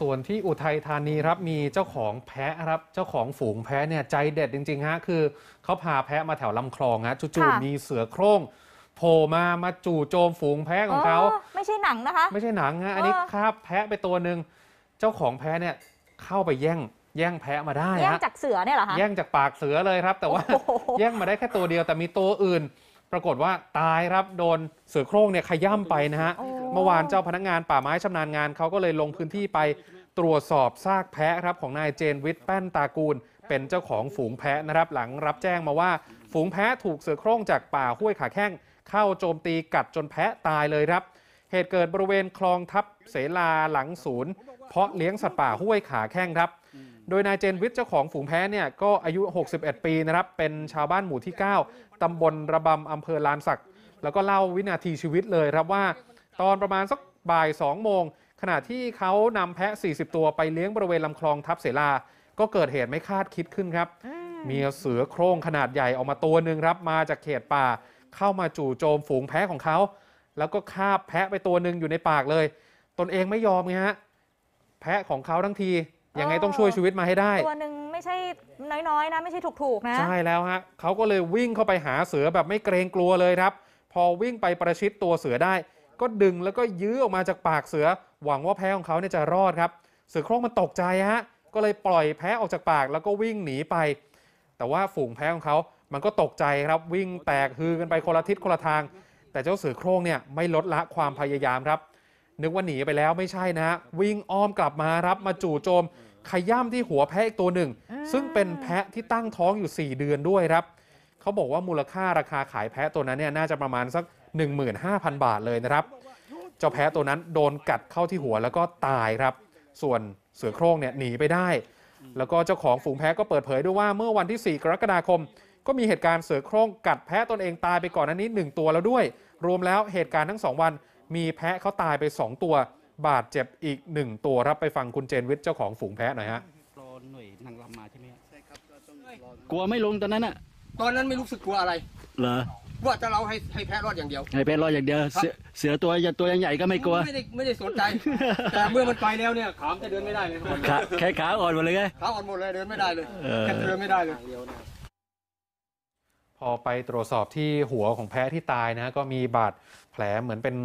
ส่วนที่อุทัยธานีครับมีเจ้าของแพะครับเจ้าของฝูงแพะเนี่ยใจเด็ดจริงๆฮะคือ เขาพาแพะมาแถวลำคลองฮะจู่ๆมีเสือโคร่ง โผล่มามาจู่โจมฝูงแพะของเขา ไม่ใช่หนังนะคะไม่ใช่หนังฮะอันนี้คาบแพะไปตัวหนึ่งเจ้าของแพะเนี่ยเข้าไปแย่งแย่งแพะมาได้แย่งจากเสือเนี่ยเหรอคะแย่งจากปากเสือเลยครับ แต่ว่าแย่งมาได้แค่ตัวเดียวแต่มีตัวอื่น ปรากฏว่าตายครับโดนเสือโคร่งเนี่ยขย่ำไปนะฮะเมื่อวานเจ้าพนักงานป่าไม้ชำนาญงาน เขาก็เลยลงพื้นที่ไปตรวจสอบซากแพะครับของนายเจนวิทย์แป้นตากูลเป็นเจ้าของฝูงแพะนะครับหลังรับแจ้งมาว่า ฝูงแพะถูกเสือโคร่งจากป่าห้วยขาแข้ง เข้าโจมตีกัดจนแพะตายเลยครับ เหตุเกิดบริเวณคลองทับเสลาหลังศูนย์ เพาะเลี้ยงสัตว์ป่าห้วยขาแข้งครับ โดยนายเจนวิทย์เจ้าของฝูงแพะเนี่ยก็อายุ 61 ปีนะครับเป็นชาวบ้านหมู่ที่ 9 ตำบลระบำอำเภอลานสักแล้วก็เล่าวินาทีชีวิตเลยครับว่าตอนประมาณสักบ่าย2โมงขณะที่เขานำแพะ 40 ตัวไปเลี้ยงบริเวณลำคลองทับเสลาก็เกิดเหตุไม่คาดคิดขึ้นครับ มีเสือโคร่งขนาดใหญ่ออกมาตัวหนึ่งครับมาจากเขตป่าเข้ามาจู่โจมฝูงแพะของเขา แล้วก็คาบแพะไปตัวหนึ่งอยู่ในปากเลย ตนเองไม่ยอมไงฮะแพะของเขาทั้งที ยังไงต้องช่วยชีวิตมาให้ได้ ตัวหนึ่งไม่ใช่น้อยๆนะ ไม่ใช่ถูกๆนะใช่แล้วฮะเขาก็เลยวิ่งเข้าไปหาเสือแบบไม่เกรงกลัวเลยครับ พอวิ่งไปประชิดตัวเสือได้ก็ดึงแล้วก็ยื้อออกมาจากปากเสือ หวังว่าแพ้ของเขาเนี่ยจะรอดครับเสือโคร่งมันตกใจฮะก็เลยปล่อยแพ้ออกจากปากแล้วก็วิ่งหนีไป แต่ว่าฝูงแพ้ของเขา มันก็ตกใจครับวิ่งแตกฮือกันไปคนละทิศคนละทาง แต่เจ้าเสือโคร่งเนี่ยไม่ลดละความพยายามครับ นึกว่าหนีไปแล้วไม่ใช่นะฮะวิ่งอ้อมกลับมาครับ มาจู่โจม ขย่ำที่หัวแพะอีกตัวหนึ่งซึ่งเป็นแพะที่ตั้งท้องอยู่ 4 เดือนด้วยครับเขาบอกว่ามูลค่าราคาขายแพะตัวนั้นเนี่ยน่าจะประมาณสัก15,000 บาทเลยนะครับเจ้าแพะตัวนั้นโดนกัดเข้าที่หัวแล้วก็ตายครับส่วนเสือโคร่งเนี่ยหนีไปได้ แล้วก็เจ้าของฝูงแพะก็เปิดเผยด้วยว่าเมื่อวันที่ 4 กรกฎาคม ก็มีเหตุการณ์เสือโคร่งกัดแพะตนเองตายไปก่อนอันนี้ 1 ตัวแล้วด้วย รวมแล้วเหตุการณ์ทั้ง2วัน มีแพะเขาตายไป 2 ตัว บาดเจ็บอีก 1 ตัวรับไปฟังคุณเจนวิทย์เจ้าของฝูงแพะหน่อยฮะรอหน่วยนางรำมาใช่ไหมใช่ครับกลัวไม่ลงตอนนั้นอะตอนนั้นไม่รู้สึกกลัวอะไรเหรอว่าจะเราให้ให้แพ้รอดอย่างเดียว ให้แพ้รอดอย่างเดียว เสือตัวตัวยตัวใหญ่ก็ไม่กลัวไม่ได้ไม่ได้สนใจ แต่เมื่อมันไปแล้วเนี่ยขามจะเดินไม่ได้เลยขาแค่ขาอ่อนหมดเลยไงขาอ่อนหมดเลยเดินไม่ได้เลยแค่เดินไม่ได้เลย พอไปตรวจสอบที่หัวของแพะที่ตายนะก็มีบาดแผลเหมือนเป็น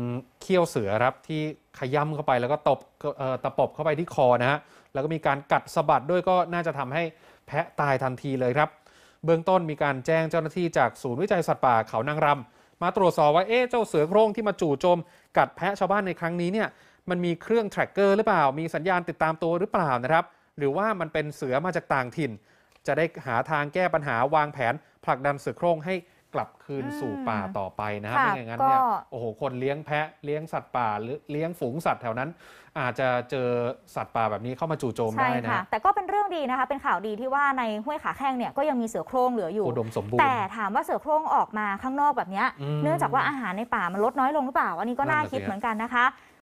เขี้ยวเสือครับ ที่ขย้ำเข้าไป แล้วก็ตบตะปบเข้าไปที่คอนะฮะแล้วก็มีการกัดสะบัดด้วยก็น่าจะทำให้แพะตายทันทีเลยครับเบื้องต้นมีการแจ้งเจ้าหน้าที่จากศูนย์วิจัยสัตว์ป่าเขานางรำมาตรวจสอบว่าเอ๊ะเจ้าเสือโคร่งที่มาจู่โจม กัดแพะชาวบ้านในครั้งนี้เนี่ยมันมีเครื่องแทร็กเกอร์หรือเปล่า มีสัญญาณติดตามตัวหรือเปล่านะครับ หรือว่ามันเป็นเสือมาจากต่างถิ่น จะได้หาทางแก้ปัญหาวางแผนผลักดันเสือโคร่งให้กลับคืนสู่ป่าต่อไปนะฮะไม่อย่างนั้นเนี่ย โอ้โห คนเลี้ยงแพะ เลี้ยงสัตว์ป่า หรือเลี้ยงฝูงสัตว์แถวนั้นอาจจะเจอสัตว์ป่าแบบนี้เข้ามาจู่โจมได้นะแต่ก็เป็นเรื่องดีนะคะ เป็นข่าวดีที่ว่าในห้วยขาแข้งเนี่ยก็ยังมีเสือโคร่งเหลืออยู่อุดมสมบูรณ์แต่ถามว่าเสือโคร่งออกมาข้างนอกแบบนี้ เนื่องจากว่าอาหารในป่ามันลดน้อยลงหรือเปล่า อันนี้ก็น่าคิดเหมือนกันนะคะ